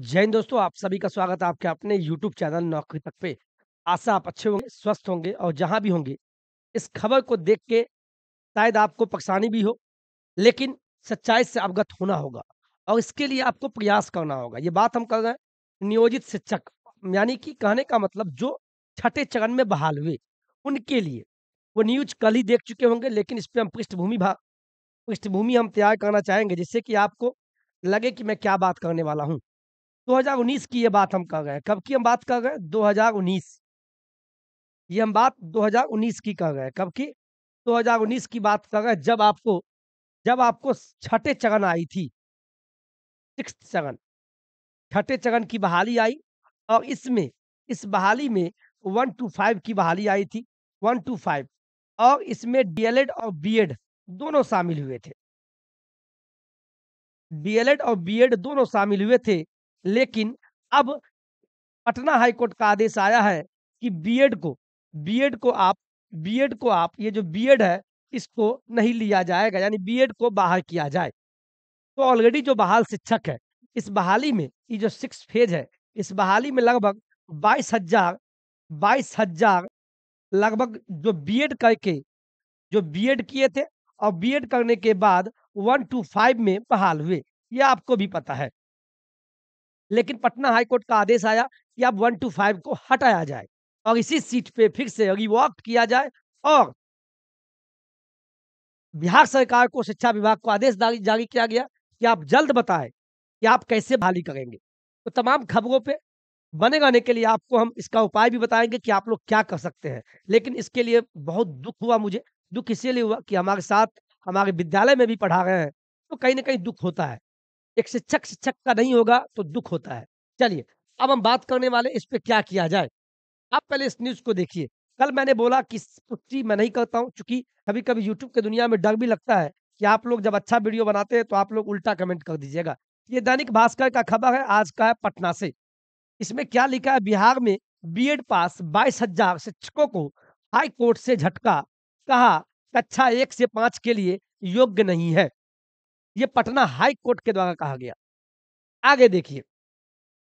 जय हिंद दोस्तों आप सभी का स्वागत है आपके अपने YouTube चैनल नौकरी तक पे आशा आप अच्छे होंगे स्वस्थ होंगे और जहां भी होंगे इस खबर को देख के शायद आपको परेशानी भी हो लेकिन सच्चाई से अवगत होना होगा और इसके लिए आपको प्रयास करना होगा ये बात हम कर रहे हैं नियोजित शिक्षक यानी कि कहने का मतलब जो छठे चरण में बहाल हुए उनके लिए वो न्यूज कल ही देख चुके होंगे लेकिन इस पर हम पृष्ठभूमि पृष्ठभूमि हम तैयार करना चाहेंगे जिससे कि आपको लगे कि मैं क्या बात करने वाला हूँ 2019 की ये बात हम कह गए कब की हम बात कह गए 2019 ये हम बात 2019 की कह गए कब की 2019 की बात कह गए जब आपको जब आपको छठे चगन आई थी सिक्स चगन छठे चगन की बहाली आई और इसमें इस बहाली में वन टू फाइव की बहाली आई थी वन टू फाइव और इसमें डीएलएड और बीएड दोनों शामिल हुए थे डीएलएड और बीएड दोनों शामिल हुए थे लेकिन अब पटना हाईकोर्ट का आदेश आया है कि बीएड को बीएड को आप बीएड को आप ये जो बीएड है इसको नहीं लिया जाएगा यानी बीएड को बाहर किया जाए तो ऑलरेडी जो बहाल शिक्षक है इस बहाली में ये जो सिक्स फेज है इस बहाली में लगभग बाईस हजार बाईस हजार लगभग जो बीएड करके जो बीएड किए थे और बीएड करने के बाद वन टू फाइव में बहाल हुए ये आपको भी पता है लेकिन पटना हाईकोर्ट का आदेश आया कि अब वन टू फाइव को हटाया जाए और इसी सीट पे फिर से रिवॉक्ट किया जाए और बिहार सरकार को शिक्षा विभाग को आदेश जारी किया गया कि आप जल्द बताएं कि आप कैसे बहाली करेंगे तो तमाम खबरों पे बने रहने के लिए आपको हम इसका उपाय भी बताएंगे कि आप लोग क्या कर सकते हैं लेकिन इसके लिए बहुत दुख हुआ मुझे दुख इसीलिए हुआ कि हमारे साथ हमारे विद्यालय में भी पढ़ा रहे हैं तो कहीं ना कहीं दुख होता है एक शिक्षक शिक्षक का नहीं होगा तो दुख होता है चलिए अब हम बात करने वाले इस पर क्या किया जाए आप पहले इस न्यूज को देखिए कल मैंने बोला कि पुष्टि मैं नहीं करता हूँ चूंकि कभी कभी यूट्यूब की दुनिया में डर भी लगता है कि आप लोग जब अच्छा वीडियो बनाते हैं तो आप लोग उल्टा कमेंट कर दीजिएगा ये दैनिक भास्कर का खबर है आज का है पटना से इसमें क्या लिखा है बिहार में बीएड पास बाईस हजार शिक्षकों को हाई कोर्ट से झटका कहा कक्षा एक से पांच के लिए योग्य नहीं है ये पटना हाई कोर्ट के द्वारा कहा गया आगे देखिए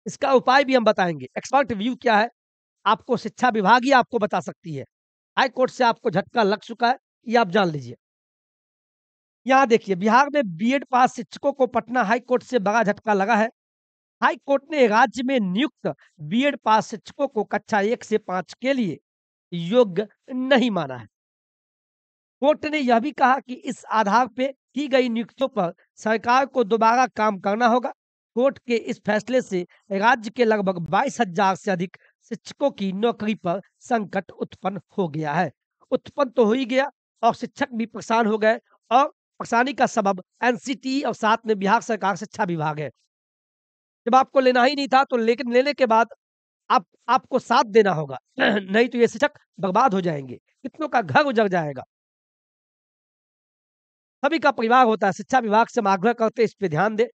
इसका उपाय भी हम बताएंगे एक्सपर्ट व्यू क्या है आपको शिक्षा विभाग ही आपको बता सकती है हाई कोर्ट से आपको झटका लग चुका है ये आप जान लीजिए यहाँ देखिए बिहार में बीएड पास शिक्षकों को पटना हाई कोर्ट से बड़ा झटका लगा है हाई कोर्ट ने राज्य में नियुक्त बीएड पास शिक्षकों को कक्षा एक से पांच के लिए योग्य नहीं माना है कोर्ट ने यह भी कहा कि इस आधार पर की गई नियुक्तियों पर सरकार को दोबारा काम करना होगा कोर्ट के इस फैसले से राज्य के लगभग बाईस हजार से अधिक शिक्षकों की नौकरी पर संकट उत्पन्न हो गया है उत्पन्न तो हो ही गया और शिक्षक भी परेशान हो गए और परेशानी का सबब एनसीटी और साथ में बिहार सरकार शिक्षा विभाग है जब आपको लेना ही नहीं था तो लेकिन लेने के बाद आप आपको साथ देना होगा नहीं तो ये शिक्षक बर्बाद हो जाएंगे कितनों का घर उजर जाएगा सभी का परिवार होता है शिक्षा विभाग से हम आग्रह करते इस पर ध्यान दे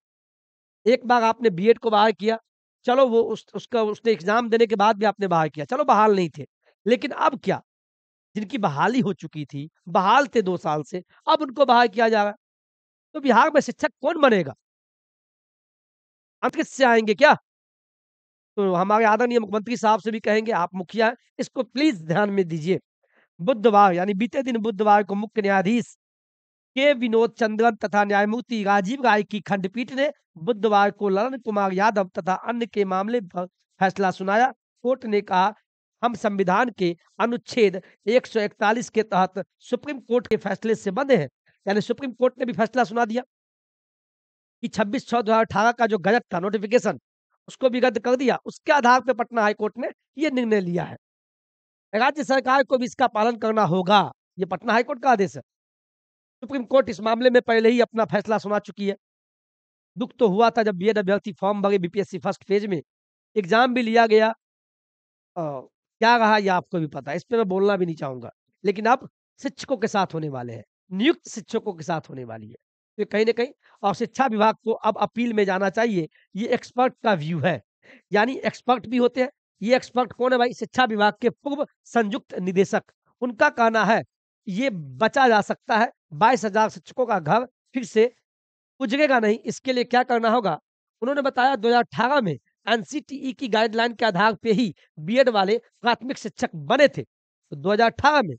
एक बार आपने बी को बाहर किया चलो वो उस उसका उसने एग्जाम देने के बाद भी आपने बाहर किया चलो बहाल नहीं थे लेकिन अब क्या जिनकी बहाली हो चुकी थी बहाल थे दो साल से अब उनको बाहर किया जा रहा है तो बिहार में शिक्षक कौन बनेगा अंत से आएंगे क्या तो हमारे आदरणीय मुख्यमंत्री साहब से भी कहेंगे आप मुखिया इसको प्लीज ध्यान में दीजिए बुधवार यानी बीते दिन बुधवार को मुख्य न्यायाधीश के विनोद चंद्रन तथा न्यायमूर्ति राजीव राय की खंडपीठ ने बुधवार को ललन कुमार यादव तथा अन्य के मामले पर फैसला सुनाया कोर्ट ने कहा हम संविधान के अनुच्छेद 141 के तहत सुप्रीम कोर्ट के फैसले से बंधे हैं यानी सुप्रीम कोर्ट ने भी फैसला सुना दिया कि 26 छह दो का जो गजट था नोटिफिकेशन उसको भी रद्द कर दिया उसके आधार पर पटना हाईकोर्ट ने यह निर्णय लिया है राज्य सरकार को भी इसका पालन करना होगा ये पटना हाईकोर्ट का आदेश है सुप्रीम कोर्ट इस मामले में पहले ही अपना फैसला सुना चुकी है दुख तो हुआ था जब बी एड अभ्यर्थी फॉर्म भरे बीपीएससी फर्स्ट फेज में एग्जाम भी लिया गया आ, क्या रहा यह आपको भी पता है इस पर मैं बोलना भी नहीं चाहूंगा लेकिन अब शिक्षकों के साथ होने वाले हैं नियुक्त शिक्षकों के साथ होने वाली है तो कहीं ना कहीं और शिक्षा विभाग को अब अपील में जाना चाहिए ये एक्सपर्ट का व्यू है यानी एक्सपर्ट भी होते हैं ये एक्सपर्ट कौन है भाई शिक्षा विभाग के पूर्व संयुक्त निदेशक उनका कहना है ये बचा जा सकता है बाईस हजार शिक्षकों का घर फिर से उजगेगा नहीं इसके लिए क्या करना होगा उन्होंने बताया दो में एन की गाइडलाइन के आधार पर ही बी वाले प्राथमिक शिक्षक बने थे तो दो में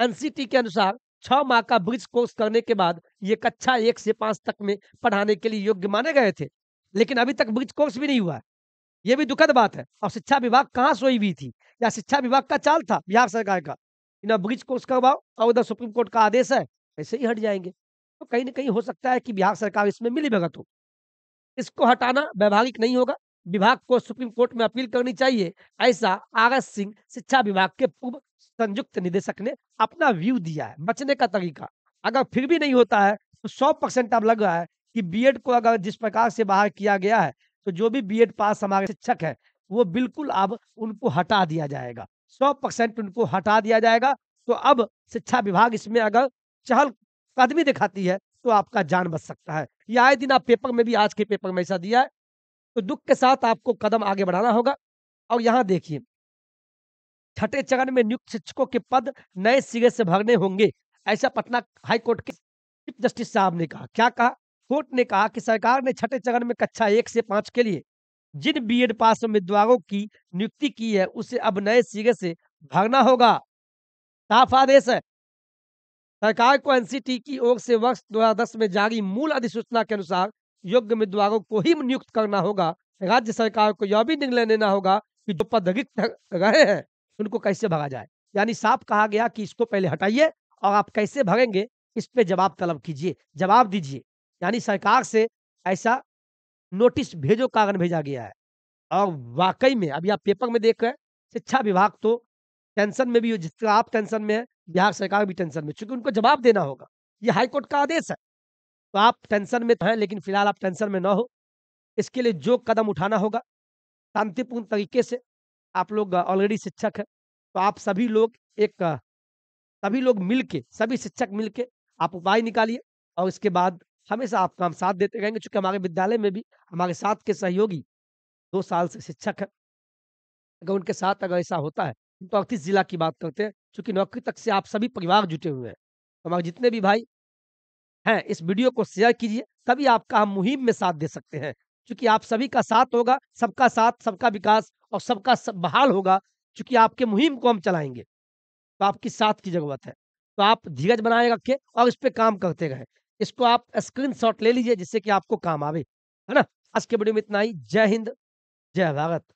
एनसीटी के अनुसार छह माह का ब्रिज कोर्स करने के बाद ये कक्षा एक से पांच तक में पढ़ाने के लिए योग्य माने गए थे लेकिन अभी तक ब्रिज कोर्स भी नहीं हुआ है ये भी दुखद बात है और शिक्षा विभाग कहाँ सोई हुई थी या शिक्षा विभाग का चाल था बिहार सरकार का बिना ब्रिज कोर्स करवाओ और उधर सुप्रीम कोर्ट का आदेश है ऐसे ही हट जाएंगे तो कहीं ना कहीं हो सकता है कि बिहार सरकार इसमें मिली भगत हो इसको हटाना व्यवहारिक नहीं होगा विभाग को सुप्रीम कोर्ट में अपील करनी चाहिए ऐसा आर एस सिंह शिक्षा विभाग के पूर्व संयुक्त निदेशक ने अपना व्यू दिया है बचने का तरीका अगर फिर भी नहीं होता है तो सौ परसेंट अब लग रहा है कि बीएड को अगर जिस प्रकार से बाहर किया गया है तो जो भी बीएड पास हमारे शिक्षक है वो बिल्कुल अब उनको हटा दिया जाएगा सौ परसेंट उनको हटा दिया जाएगा तो अब शिक्षा विभाग इसमें अगर चहल कदमी दिखाती है तो आपका जान बच सकता है या आए दिन आप पेपर में भी आज के पेपर में ऐसा दिया है तो दुख के साथ आपको कदम आगे बढ़ाना होगा और यहाँ देखिए छठे चरण में नियुक्त शिक्षकों के पद नए सिरे से भरने होंगे ऐसा पटना हाईकोर्ट के चीफ जस्टिस साहब ने कहा क्या कहा कोर्ट ने कहा कि सरकार ने छठे चरण में कक्षा एक से पांच के लिए जिन बीएड पास उम्मीदवारों की नियुक्ति की है उसे अब नए सिरे से भरना होगा साफ आदेश है सरकार को एनसीटी की ओर से वर्ष 2010 में जारी मूल अधिसूचना के अनुसार योग्य उम्मीदवारों को ही नियुक्त करना होगा राज्य सरकार को यह भी निर्णय लेना होगा कि जो पद रिक्त रहे हैं उनको कैसे भरा जाए यानी साफ कहा गया कि इसको पहले हटाइए और आप कैसे भरेंगे इस पे जवाब तलब कीजिए जवाब दीजिए यानी सरकार से ऐसा नोटिस भेजो कागज भेजा गया है और वाकई में अभी आप पेपर में देख रहे हैं शिक्षा विभाग तो टेंशन में भी जिस आप टेंशन में है बिहार सरकार भी टेंशन में चूंकि उनको जवाब देना होगा ये हाईकोर्ट का आदेश है तो आप टेंशन में तो हैं लेकिन फिलहाल आप टेंशन में ना हो इसके लिए जो कदम उठाना होगा शांतिपूर्ण तरीके से आप लोग ऑलरेडी शिक्षक हैं तो आप सभी लोग एक सभी लोग मिलके सभी शिक्षक मिलके आप उपाय निकालिए और इसके बाद हमेशा आपका हम साथ देते रहेंगे चूंकि हमारे विद्यालय में भी हमारे साथ के सहयोगी दो साल से शिक्षक है अगर उनके साथ अगर ऐसा होता है तो अड़तीस जिला की बात करते हैं चूंकि नौकरी तक से आप सभी परिवार जुटे हुए हैं तो हमारे जितने भी भाई हैं इस वीडियो को शेयर कीजिए तभी आपका हम मुहिम में साथ दे सकते हैं चूंकि आप सभी का साथ होगा सबका साथ सबका विकास और सबका सब बहाल होगा चूंकि आपके मुहिम को हम चलाएंगे तो आपकी साथ की जरूरत है तो आप धीरज बनाए रखें और इस पर काम करते रहें इसको आप स्क्रीनशॉट ले लीजिए जिससे कि आपको काम आवे है ना आज के वीडियो में इतना ही जय हिंद जय भारत